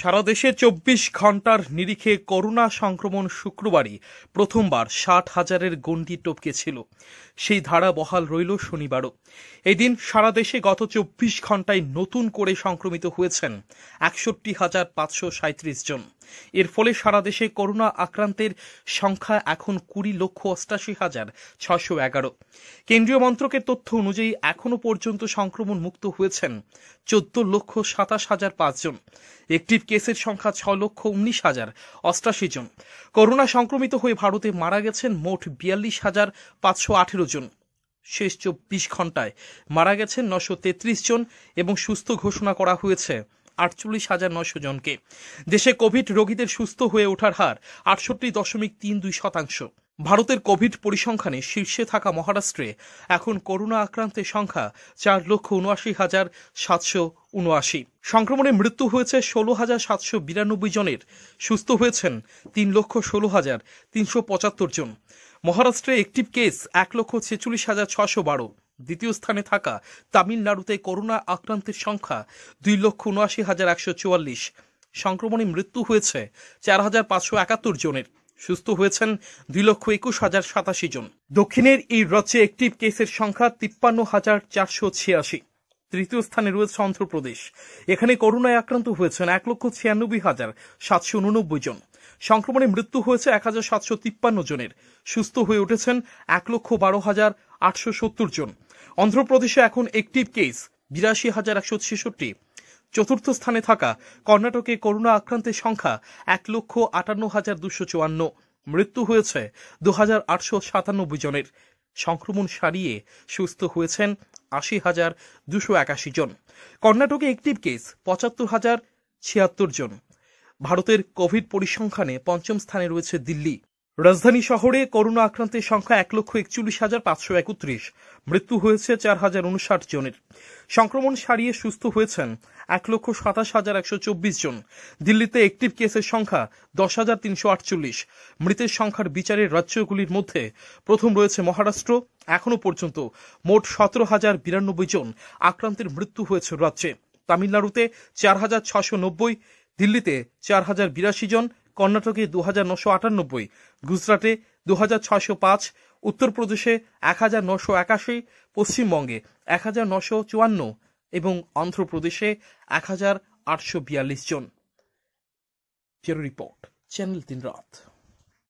সারা দেশে চব্বিশ ঘন্টার নিরিখে করোনা সংক্রমণ শুক্রবারই প্রথমবার ষাট হাজারের গণ্ডি টপকেছিল সেই ধারা বহাল রইল শনিবারও এদিন সারা দেশে গত চব্বিশ ঘন্টায় নতুন করে সংক্রমিত হয়েছেন একষট্টি হাজার পাঁচশো সাঁত্রিশ জন এর ফলে সারা দেশে করোনা আক্রান্তের সংখ্যা এখন কুড়ি লক্ষ অষ্টাশি হাজার ছশো এগারো কেন্দ্রীয় মন্ত্রকের তথ্য অনুযায়ী এখনও পর্যন্ত সংক্রমণ মুক্ত হয়েছেন চোদ্দ লক্ষ সাতাশ হাজার পাঁচজন একটি কেসের সংখ্যা ছ লক্ষ উনিশ হাজার অষ্টাশি জন করোনা সংক্রমিত হয়ে ভারতে মারা গেছেন মোট বিয়াল্লিশ হাজার পাঁচশো আঠেরো জন শেষ চব্বিশ ঘন্টায় মারা গেছেন নশো তেত্রিশ জন এবং সুস্থ ঘোষণা করা হয়েছে আটচল্লিশ হাজার নয়শো জনকে দেশে কোভিড রোগীদের সুস্থ হয়ে ওঠার হার আটষট্টি দশমিক তিন দুই শতাংশ ভারতের কোভিড পরিসংখ্যানে শীর্ষে থাকা মহারাষ্ট্রে এখন করোনা আক্রান্তের সংখ্যা চার লক্ষ উনআশি হাজার সাতশো উনআশি সংক্রমণে মৃত্যু হয়েছে ষোলো হাজার সাতশো বিরানব্বই জনের সুস্থ হয়েছেন তিন লক্ষ ষোলো হাজার তিনশো পঁচাত্তর জন মহারাষ্ট্রে একটিভ কেস এক লক্ষ ছেচল্লিশ হাজার ছশো বারো দ্বিতীয় স্থানে থাকা তামিলনাড়ুতে করোনা আক্রান্তের সংখ্যা দুই লক্ষ উনআশি হাজার একশো চুয়াল্লিশ সংক্রমণে মৃত্যু হয়েছে চার হাজার পাঁচশো একাত্তর জনের সুস্থ হয়েছেন দুই লক্ষ একুশ হাজার সাতাশি জন দক্ষিণের এই রাজ্যে একটি কেসের সংখ্যা তিপ্পান্ন হাজার চারশো ছিয়াশি তৃতীয় স্থানে রয়েছে অন্ধ্রপ্রদেশ এখানে করোনায় আক্রান্ত হয়েছেন এক লক্ষ ছিয়ানব্বই হাজার সাতশো উননব্বই জন সংক্রমণে মৃত্যু হয়েছে এক হাজার সাতশো তিপ্পান্ন জনের সুস্থ হয়ে উঠেছেন এক লক্ষ বারো হাজার আটশো সত্তর জন অন্ধ্রপ্রদেশে এখন একটিভ কেস বিরাশি হাজার একশো ছেষট্টি চতুর্থ স্থানে থাকা কর্ণাটকে করোনা আক্রান্তের সংখ্যা এক লক্ষ আটান্ন হাজার দুশো চুয়ান্ন মৃত্যু হয়েছে দু হাজার আটশো সাতানব্বই জনের সংক্রমণ সারিয়ে সুস্থ হয়েছেন আশি হাজার দুশো একাশি জন কর্ণাটকে একটিভ কেস পঁচাত্তর হাজার ছিয়াত্তর জন ভারতের কোভিড পরিসংখ্যানে পঞ্চম স্থানে রয়েছে দিল্লি রাজধানী শহরে করোনা আক্রান্তের সংখ্যা এক লক্ষ একচল্লিশ হাজার পাঁচশো একত্রিশ মৃত্যু হয়েছে চার হাজার উনষাট জনের সংক্রমণ সারিয়ে সুস্থ হয়েছেন এক লক্ষ সাতাশ হাজার একশো চব্বিশ জন দিল্লিতে একটিভ কেসের সংখ্যা দশ হাজার তিনশো আটচল্লিশ মৃতের সংখ্যার বিচারের রাজ্যগুলির মধ্যে প্রথম রয়েছে মহারাষ্ট্র এখনও পর্যন্ত মোট সতেরো হাজার বিরানব্বই জন আক্রান্তের মৃত্যু হয়েছে রাজ্যে তামিলনাড়ুতে চার হাজার ছশো নব্বই দিল্লিতে চার হাজার বিরাশি জন কর্ণাটকে দু হাজার নশো আটানব্বই গুজরাটে দু হাজার ছয়শো পাঁচ উত্তরপ্রদেশে এক হাজার নশো একাশি পশ্চিমবঙ্গে এক হাজার নশো চুয়ান্ন এবং অন্ধ্রপ্রদেশে এক হাজার আটশো বিয়াল্লিশ জন রিপোর্ট চ্যানেল তিন রাত